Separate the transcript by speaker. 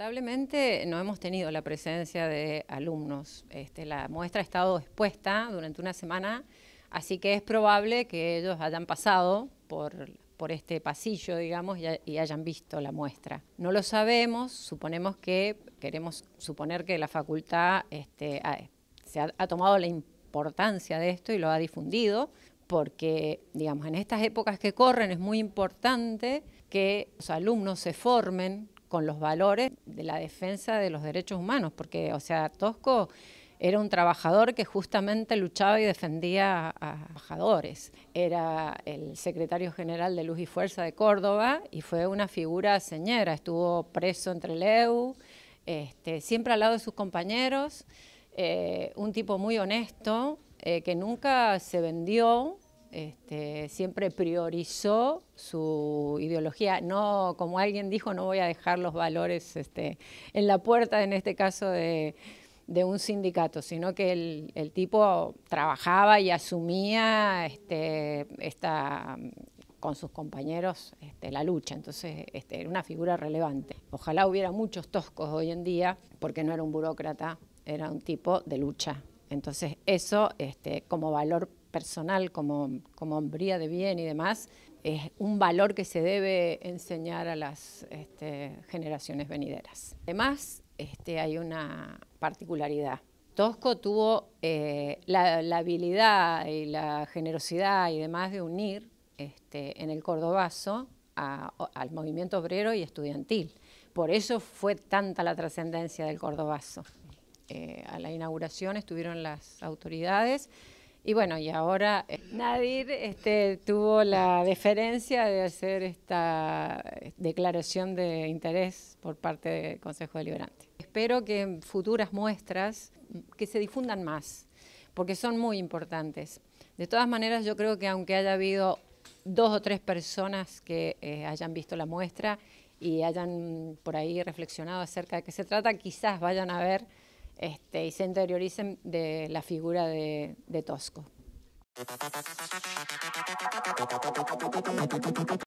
Speaker 1: Lamentablemente no hemos tenido la presencia de alumnos. Este, la muestra ha estado expuesta durante una semana, así que es probable que ellos hayan pasado por, por este pasillo, digamos, y, hayan visto la muestra. No lo sabemos, suponemos que, queremos suponer que la facultad este, se ha, ha tomado la importancia de esto y lo ha difundido, porque, digamos, en estas épocas que corren es muy importante que los alumnos se formen con los valores de la defensa de los derechos humanos, porque, o sea, Tosco era un trabajador que justamente luchaba y defendía a trabajadores. Era el secretario general de Luz y Fuerza de Córdoba y fue una figura señera. Estuvo preso entre Leu, este, siempre al lado de sus compañeros, eh, un tipo muy honesto, eh, que nunca se vendió, este, siempre priorizó su ideología. No, como alguien dijo, no voy a dejar los valores este, en la puerta, en este caso de, un sindicato, sino que el, tipo trabajaba y asumía este, con sus compañeros este, la lucha, entonces era una figura relevante. Ojalá hubiera muchos toscos hoy en día, porque no era un burócrata, era un tipo de lucha. Entonces eso como valor personal como, como hombría de bien y demás, es un valor que se debe enseñar a las este, generaciones venideras. Además, este, hay una particularidad. Tosco tuvo eh, la, habilidad y la generosidad y demás de unir este, en el cordobazo al movimiento obrero y estudiantil. Por eso fue tanta la trascendencia del cordobazo. Eh, a la inauguración estuvieron las autoridades, y bueno, y ahora eh, Nadir este, tuvo la deferencia de hacer esta eh, declaración de interés por parte del Consejo Deliberante. Espero que en futuras muestras mm, que se difundan más, porque son muy importantes. De todas maneras, yo creo que aunque haya habido dos o tres personas que eh, hayan visto la muestra y hayan por ahí reflexionado acerca de qué se trata, quizás vayan a ver este, y se interioricen de la figura de Tosco.